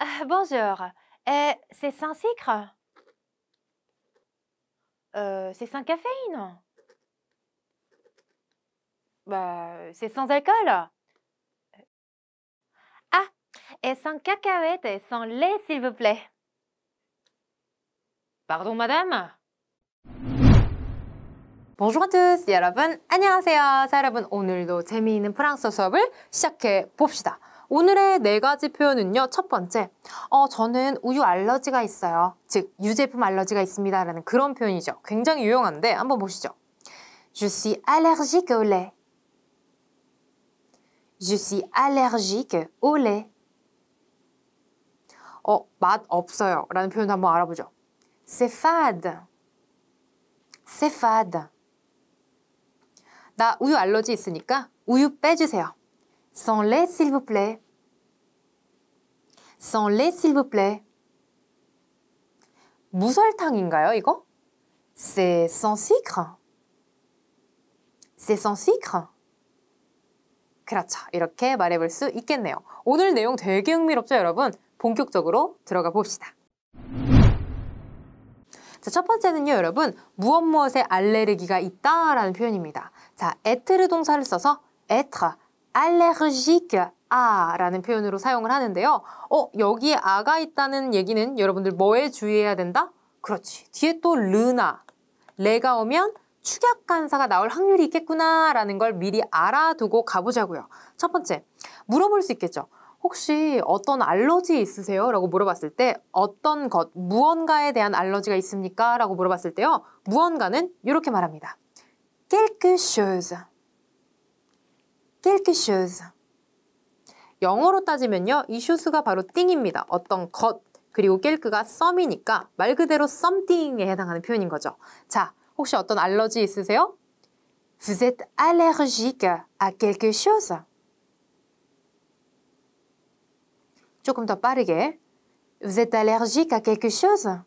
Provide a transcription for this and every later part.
Ah, bonjour. Euh, c'est sans sucre euh, C'est sans caféine bah, C'est sans alcool Ah, et sans cacahuètes et sans lait, s'il vous plaît. Pardon, madame Bonjour à tous, 여러분. 안녕하세요. 자, 여러분, 오늘도 재미있는 프랑스어 수업을 시작해 봅시다. 오늘의 네 가지 표현은요. 첫 번째, 어, 저는 우유 알러지가 있어요. 즉, 유제품 알러지가 있습니다. 라는 그런 표현이죠. 굉장히 유용한데 한번 보시죠. Je suis allergique au lait. Je suis allergique au lait. 어, 맛 없어요. 라는 표현도 한번 알아보죠. C'est fade. C'est fade. 나 우유 알러지 있으니까 우유 빼주세요. Sans les, s'il vous plaît. Sans les, s'il vous plaît. 무설탕인가요, 이거? C'est sans sucre. C'est sans sucre. 그렇죠. 이렇게 말해볼 수 있겠네요. 오늘 내용 되게 흥미롭죠, 여러분? 본격적으로 들어가 봅시다. 자, 첫 번째는요, 여러분. 무엇 무엇에 알레르기가 있다라는 표현입니다. 자, 에트르 동사를 써서 에트 allergique 아라는 표현으로 사용을 하는데요. 어, 여기에 아가 있다는 얘기는 여러분들 뭐에 주의해야 된다? 그렇지. 뒤에 또 르나, 레가 오면 축약 간사가 나올 확률이 있겠구나라는 걸 미리 알아두고 가보자고요. 첫 번째, 물어볼 수 있겠죠. 혹시 어떤 알러지 있으세요? 라고 물어봤을 때 어떤 것, 무언가에 대한 알러지가 있습니까? 라고 물어봤을 때요. 무언가는 이렇게 말합니다. quelque chose. quelque chose. 영어로 따지면요. 이 쇼스가 바로 띵입니다. 어떤 것. 그리고 quelque가 some이니까 말 그대로 something에 해당하는 표현인 거죠. 자, 혹시 어떤 알러지 있으세요? Vous êtes allergique à quelque chose. 조금 더 빠르게. Vous êtes allergique à quelque chose?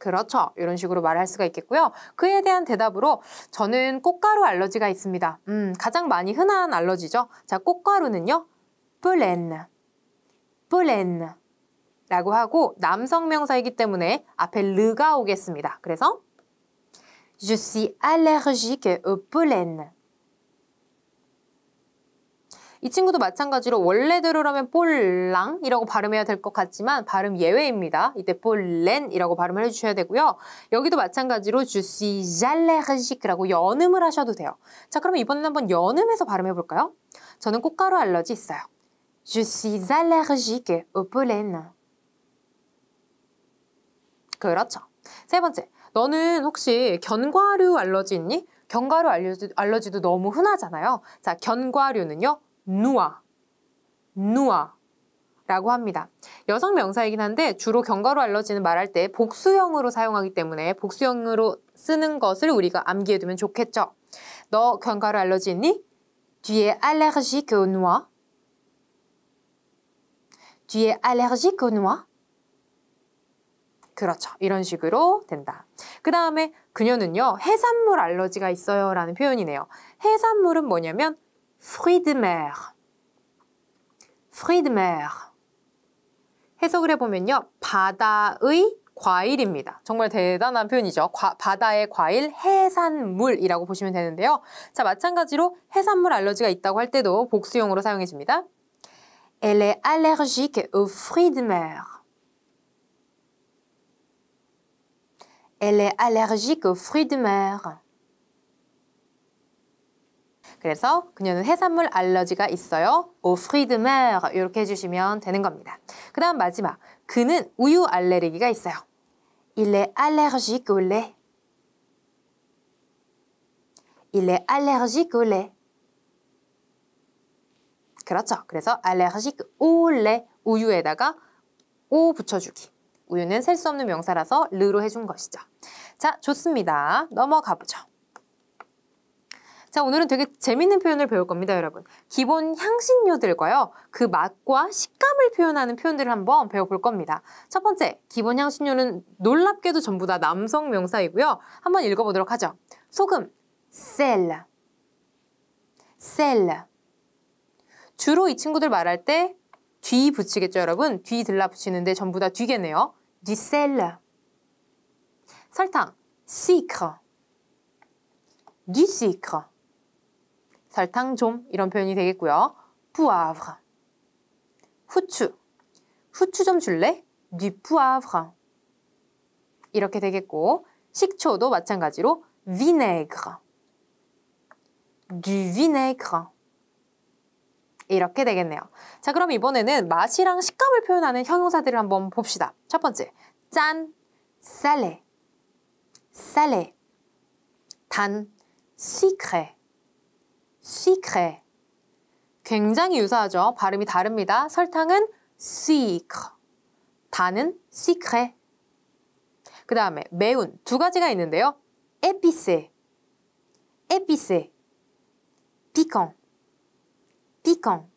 그렇죠. 이런 식으로 말할 수가 있겠고요. 그에 대한 대답으로 저는 꽃가루 알러지가 있습니다. 음, 가장 많이 흔한 알러지죠. 자, 꽃가루는요. p 렌 l l e n 라고 하고 남성 명사이기 때문에 앞에 르가 오겠습니다. 그래서 Je suis allergique au pollen. 이 친구도 마찬가지로 원래대로라면 볼랑이라고 발음해야 될 것 같지만 발음 예외입니다. 이때 볼렌이라고 발음을 해주셔야 되고요. 여기도 마찬가지로 주시 잘레르시크라고 연음을 하셔도 돼요. 자, 그러면 이번엔 한번 연음해서 발음해볼까요? 저는 꽃가루 알러지 있어요. 주시 잘레르식 오플렌 그렇죠. 세 번째, 너는 혹시 견과류 알러지 있니? 견과류 알러지, 알러지도 너무 흔하잖아요. 자, 견과류는요. 누아, 누아. 라고 합니다. 여성 명사이긴 한데 주로 견과로 알러지는 말할 때 복수형으로 사용하기 때문에 복수형으로 쓰는 것을 우리가 암기해 두면 좋겠죠. 너견과로 알러지 있니? 뒤에 allergique au noir. 뒤에 allergique au noir. 그렇죠. 이런 식으로 된다. 그 다음에 그녀는요. 해산물 알러지가 있어요 라는 표현이네요. 해산물은 뭐냐면 fruit de mer. fruit de mer. 해석을 해보면요. 바다의 과일입니다. 정말 대단한 표현이죠. 과, 바다의 과일, 해산물이라고 보시면 되는데요. 자, 마찬가지로 해산물 알러지가 있다고 할 때도 복수용으로 사용해집니다. Elle est allergique aux fruits de mer. Elle est allergique aux fruits de mer. 그래서 그녀는 해산물 알러지가 있어요. au fruit de mer 이렇게 해주시면 되는 겁니다. 그 다음 마지막 그는 우유 알레르기가 있어요. Il est allergique au lait. Il est allergique au lait. 그렇죠. 그래서 allergique au lait 우유에다가 오 붙여주기. 우유는 셀 수 없는 명사라서 르로 해준 것이죠. 자, 좋습니다. 넘어가 보죠. 자, 오늘은 되게 재밌는 표현을 배울 겁니다, 여러분. 기본 향신료들과요, 그 맛과 식감을 표현하는 표현들을 한번 배워볼 겁니다. 첫 번째, 기본 향신료는 놀랍게도 전부 다 남성 명사이고요. 한번 읽어보도록 하죠. 소금, 셀, 셀. 주로 이 친구들 말할 때 뒤 붙이겠죠, 여러분? 뒤 들라 붙이는데 전부 다 뒤겠네요. 디셀. 설탕, 시크르, 시 u 설탕 좀 이런 표현이 되겠고요. poivre 후추 후추 좀 줄래? du poivre 이렇게 되겠고 식초도 마찬가지로 vinaigre du vinaigre 이렇게 되겠네요. 자 그럼 이번에는 맛이랑 식감을 표현하는 형용사들을 한번 봅시다. 첫 번째 짠 salé 단시크 c sucre. 굉장히 유사하죠. 발음이 다릅니다. 설탕은 sucre, 단은 sucre. 그 다음에 매운 두 가지가 있는데요. épicé, épicé, piquant, piquant.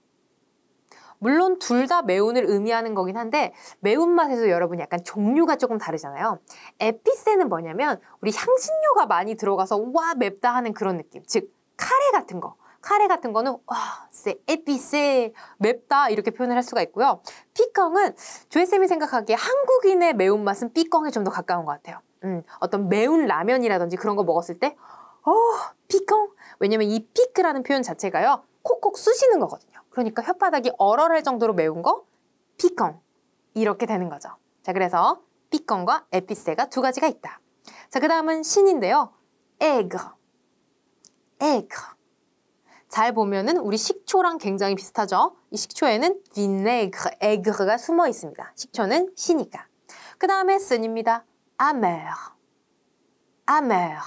물론 둘 다 매운을 의미하는 거긴 한데 매운맛에서 여러분 약간 종류가 조금 다르잖아요. 에피세는 뭐냐면 우리 향신료가 많이 들어가서 와 맵다 하는 그런 느낌. 즉 카레 같은 거. 카레 같은 거는 와, 쎄, 에피 쎄, 맵다 이렇게 표현을 할 수가 있고요. 피껑은 조혜쌤이 생각하기에 한국인의 매운맛은 피껑에 좀 더 가까운 것 같아요. 음, 어떤 매운 라면이라든지 그런 거 먹었을 때 어, 피껑! 왜냐면 이 피크라는 표현 자체가요. 콕콕 쑤시는 거거든요. 그러니까 혓바닥이 얼얼할 정도로 매운 거 피껑 이렇게 되는 거죠. 자, 그래서 피껑과 에피세가 두 가지가 있다. 자, 그 다음은 신인데요. 에그. 에그. 잘 보면은 우리 식초랑 굉장히 비슷하죠. 이 식초에는 비네그, 에그가 숨어 있습니다. 식초는 시니까. 그 다음에 쓴입니다. amer, amer.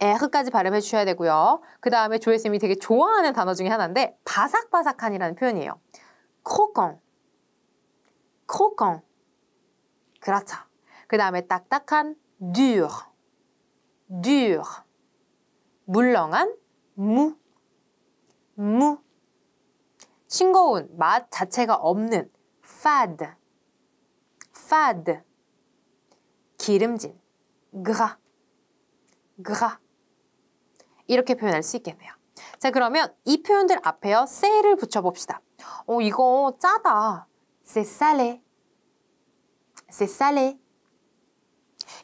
에흐까지 발음해 주셔야 되고요. 그 다음에 조혜쌤이 되게 좋아하는 단어 중에 하나인데 바삭바삭한이라는 표현이에요. 크로컨, 크로컨. 그렇죠. 그 다음에 딱딱한 dur, dur. 물렁한 무. 무 싱거운 맛 자체가 없는 fad fad 기름진 그가 그가 이렇게 표현할 수 있겠네요. 자 그러면 이 표현들 앞에요. 세를 붙여봅시다. 어 이거 짜다. c'est salé c'est salé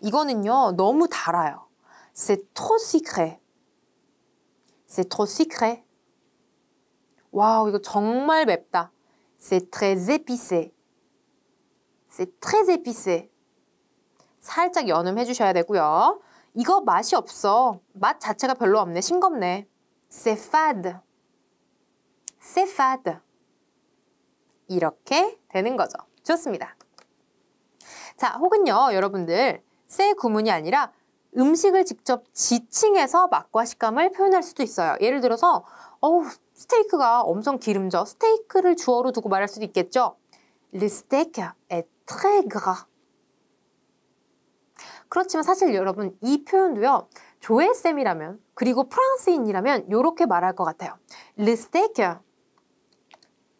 이거는요 너무 달아요. c'est trop sucré c'est trop sucré 와우, 이거 정말 맵다. C'est très épicé. C'est très épicé. 살짝 연음해 주셔야 되고요. 이거 맛이 없어. 맛 자체가 별로 없네. 싱겁네. C'est fade. C'est fade. 이렇게 되는 거죠. 좋습니다. 자, 혹은요, 여러분들, 새 구문이 아니라 음식을 직접 지칭해서 맛과 식감을 표현할 수도 있어요. 예를 들어서, 어우, 스테이크가 엄청 기름져. 스테이크를 주어로 두고 말할 수도 있겠죠. Le steak est très gras. 그렇지만 사실 여러분 이 표현도요. 조엘쌤이라면 그리고 프랑스인이라면 이렇게 말할 것 같아요. Le steak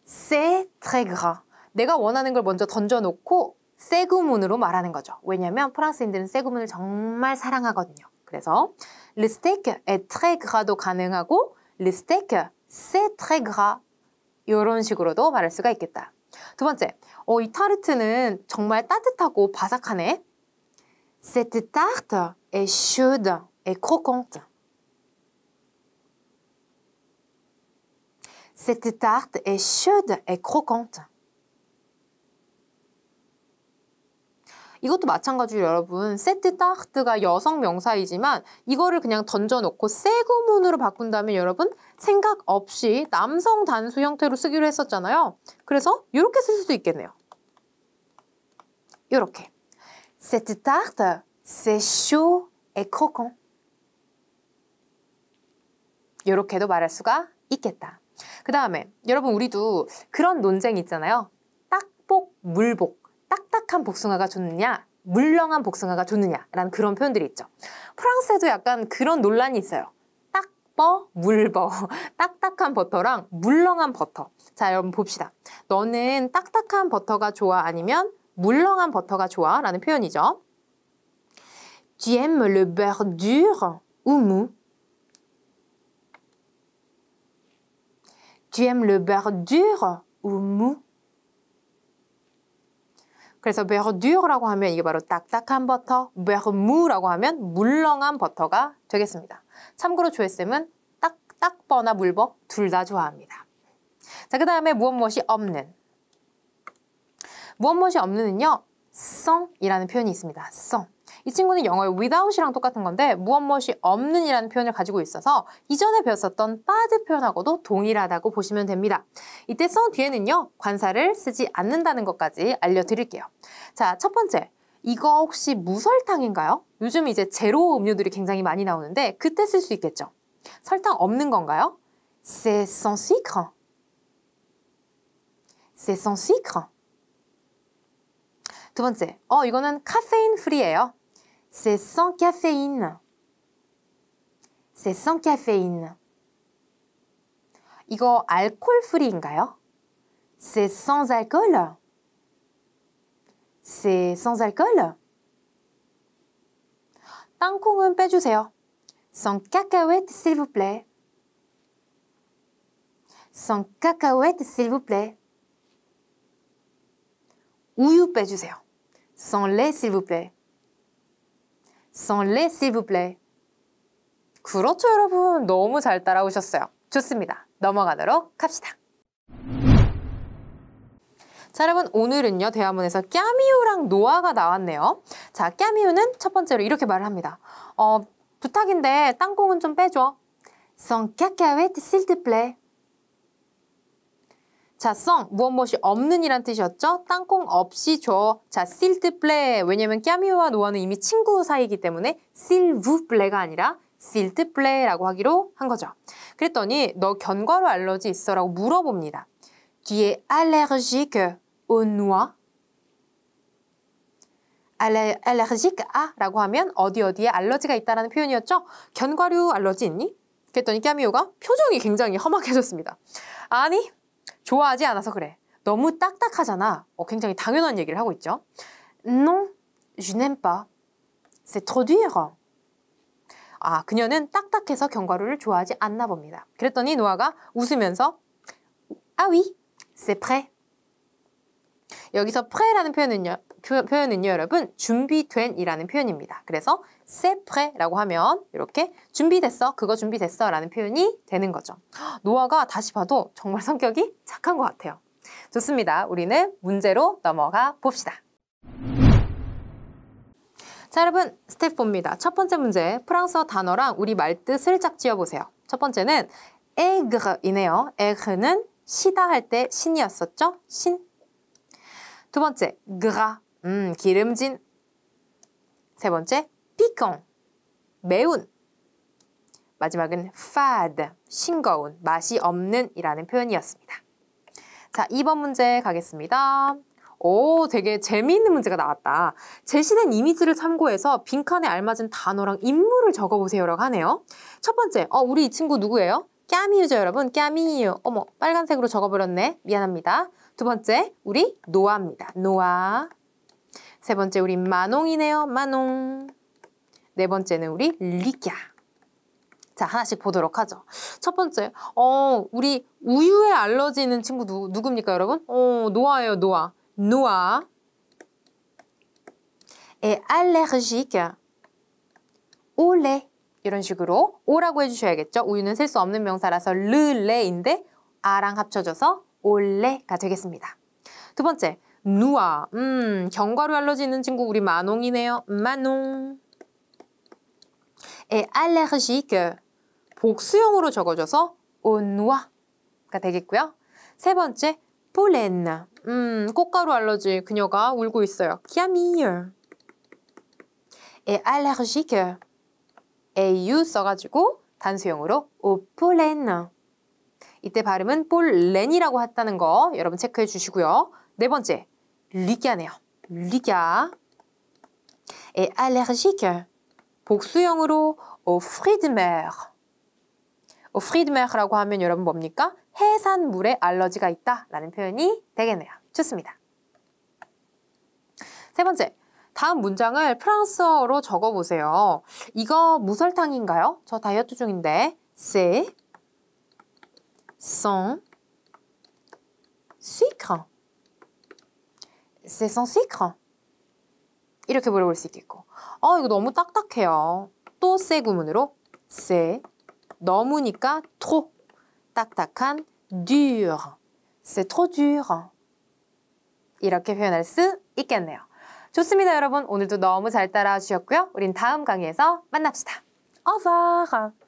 c'est très gras. 내가 원하는 걸 먼저 던져놓고 세구문으로 말하는 거죠. 왜냐하면 프랑스인들은 세구문을 정말 사랑하거든요. 그래서 le steak est très gras도 가능하고 le steak c'est très gras. 이런 식으로도 말할 수가 있겠다. 두 번째, 어, 이 타르트는 정말 따뜻하고 바삭하네. Cette tarte est chaude et croquante. Cette tarte est chaude et croquante. 이것도 마찬가지로 여러분 세트다흐트가 여성 명사이지만 이거를 그냥 던져놓고 세구문으로 바꾼다면 여러분 생각 없이 남성 단수 형태로 쓰기로 했었잖아요. 그래서 이렇게 쓸 수도 있겠네요. 이렇게 Cette tarte, 이렇게도 말할 수가 있겠다. 그 다음에 여러분 우리도 그런 논쟁 있잖아요. 딱복, 물복. 딱딱한 복숭아가 좋느냐 물렁한 복숭아가 좋느냐라는 그런 표현들이 있죠. 프랑스에도 약간 그런 논란이 있어요. 딱버, 물버, 딱딱한 버터랑 물렁한 버터. 자, 여러분 봅시다. 너는 딱딱한 버터가 좋아 아니면 물렁한 버터가 좋아? 라는 표현이죠. Tu aimes le beurre dur ou mou? Tu aimes le beurre dur ou mou? 그래서 베르듀라고 하면 이게 바로 딱딱한 버터, 베르무라고 하면 물렁한 버터가 되겠습니다. 참고로 조회쌤은 딱딱버나 물벅 둘다 좋아합니다. 자, 그 다음에 무엇 무엇이 없는. 무엇 무엇이 없는은요, 성이라는 표현이 있습니다. 성. 이 친구는 영어의 without이랑 똑같은 건데 무엇 무엇이 없는이라는 표현을 가지고 있어서 이전에 배웠었던 b 따드 표현하고도 동일하다고 보시면 됩니다. 이때 써 뒤에는요 관사를 쓰지 않는다는 것까지 알려드릴게요. 자 첫 번째 이거 혹시 무설탕인가요? 요즘 이제 제로 음료들이 굉장히 많이 나오는데 그때 쓸 수 있겠죠. 설탕 없는 건가요? C'est sans sucre. C'est sans sucre. 두 번째, 어 이거는 카페인 프리예요. C'est sans caféine. C'est sans caféine. 이거 alcool 프리인가요? C'est sans alcool? C'est sans alcool? 땅콩은 빼주세요. Sans cacahuète, s'il vous plaît. Sans cacahuète, s'il vous plaît. 우유 빼주세요. Sans lait, s'il vous plaît. 선레 시브블레 그렇죠 여러분 너무 잘 따라오셨어요 좋습니다 넘어가도록 합시다 자 여러분 오늘은요 대화문에서 까미우랑 노아가 나왔네요 자 까미우는 첫 번째로 이렇게 말을 합니다 어 부탁인데 땅콩은 좀 빼줘 선 까까웨트 실드플레 자, 성, 무엇 무엇이 없는 이란 뜻이었죠? 땅콩 없이 줘. 자, s i 플레 왜냐면 까미와 오 노아는 이미 친구 사이이기 때문에 s 브플레가 아니라 s i 플레라고 하기로 한 거죠. 그랬더니 너 견과류 알러지 있어? 라고 물어봅니다. 뒤에 es allergique aux noix? allergique à 아 라고 하면 어디 어디에 알러지가 있다라는 표현이었죠? 견과류 알러지 있니? 그랬더니 까미오가 표정이 굉장히 험악해졌습니다. 아니, 좋아하지 않아서 그래. 너무 딱딱하잖아. 어, 굉장히 당연한 얘기를 하고 있죠. Non, je n'aime pas. C'est trop dur. 아, 그녀는 딱딱해서 견과류를 좋아하지 않나 봅니다. 그랬더니 노아가 웃으면서 아 oui, c'est prêt. 여기서 prêt라는 표현은요. 표현은요, 여러분 준비된이라는 표현입니다. 그래서 c'est prêt라고 하면 이렇게 준비됐어, 그거 준비됐어라는 표현이 되는 거죠. 노아가 다시 봐도 정말 성격이 착한 것 같아요. 좋습니다. 우리는 문제로 넘어가 봅시다. 자, 여러분 스텝 봅니다. 첫 번째 문제, 프랑스어 단어랑 우리 말 뜻을 짝지어 보세요. 첫 번째는 aigre이네요. aigre는 시다 할 때 신이었었죠? 신. 두 번째, gras. 음, 기름진. 세 번째, 피콩, 매운. 마지막은 fad, 싱거운, 맛이 없는 이라는 표현이었습니다. 자, 2번 문제 가겠습니다. 오, 되게 재미있는 문제가 나왔다. 제시된 이미지를 참고해서 빈칸에 알맞은 단어랑 인물을 적어보세요라고 하네요. 첫 번째, 어, 우리 이 친구 누구예요? 까미유죠, 여러분. 까미유. 어머, 빨간색으로 적어버렸네. 미안합니다. 두 번째, 우리 노아입니다. 노아. 세 번째 우리 마농이네요. 마농. 네 번째는 우리 리갸. 자, 하나씩 보도록 하죠. 첫 번째, 어, 우리 우유에 알러지 는 친구 누, 누굽니까, 여러분? 어, 노아예요, 노아. 노아. 에 알레르지que au lait. 이런 식으로 오라고 해주셔야겠죠. 우유는 셀 수 없는 명사라서 르레인데 아랑 합쳐져서 올레가 되겠습니다. 두 번째, 누아. 음, 견과류 알러지 있는 친구 우리 마농이네요. 마농. 에알레르지 q u 복수형으로 적어줘서 온누아가 되겠고요. 세 번째, 폴렌. 음, 꽃가루 알러지 그녀가 울고 있어요. 키아미유. 에 알레르지que. au 써가지고 단수형으로 오폴렌. 이때 발음은 폴렌이라고 했다는 거 여러분 체크해 주시고요. 네 번째, 리 u 네요 l u e t allergique 복수형으로 au fruit de mer. 라고 하면 여러분 뭡니까? 해산물에 알러지가 있다라는 표현이 되겠네요. 좋습니다. 세 번째, 다음 문장을 프랑스어로 적어보세요. 이거 무설탕인가요? 저 다이어트 중인데 c'est s C'est sans sucre? 이렇게 물어볼 수 있겠고 어 이거 너무 딱딱해요. 또 세 구문으로 c e s 너무니까 trop 딱딱한 dur c'est trop dur 이렇게 표현할 수 있겠네요. 좋습니다 여러분 오늘도 너무 잘 따라와 주셨고요. 우린 다음 강의에서 만납시다. Au revoir!